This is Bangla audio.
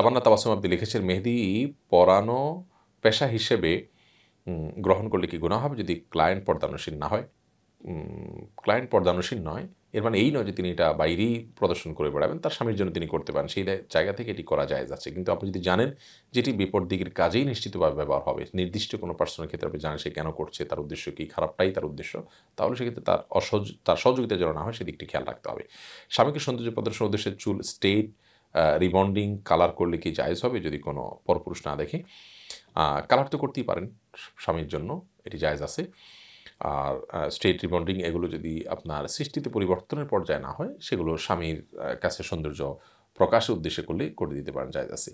তামান্না তাবাসুম আব্দি লিখেছেন মেহেদি পরানো পেশা হিসেবে গ্রহণ করলে কি গুণা হবে যদি ক্লায়েন্ট পর্দানুসীন না হয় ক্লায়েন্ট পর্দানুসীন নয় এর মানে এই নয় যে তিনি এটা বাইরেই প্রদর্শন করে বেড়াবেন তার স্বামীর জন্য তিনি করতে পারেন সেই জায়গা থেকে এটি করা যায় যাচ্ছে কিন্তু আপনি যদি জানেন যেটি বিপদ দিকের কাজেই নিশ্চিতভাবে ব্যবহার হবে নির্দিষ্ট কোনো পার্সনের ক্ষেত্রে আপনি জানেন সে কেন করছে তার উদ্দেশ্য কী খারাপটাই তার উদ্দেশ্য তাহলে সেক্ষেত্রে তার অসহ তার সহযোগিতা যেন না হয় সেদিকটি খেয়াল রাখতে হবে স্বামীকে সৌন্দর্য প্রদর্শন উদ্দেশ্যে চুল স্টেট রিবন্ডিং কালার করলে কি জায়জ হবে যদি কোনো পরপুরুষ না দেখে কালার তো করতেই পারেন স্বামীর জন্য এটি জায়জ আছে আর স্টেট রিবন্ডিং এগুলো যদি আপনার সৃষ্টিতে পরিবর্তনের পর্যায়ে না হয় সেগুলো স্বামীর কাছে সৌন্দর্য প্রকাশের উদ্দেশ্যে করলে করে দিতে পারেন জায়জ আছে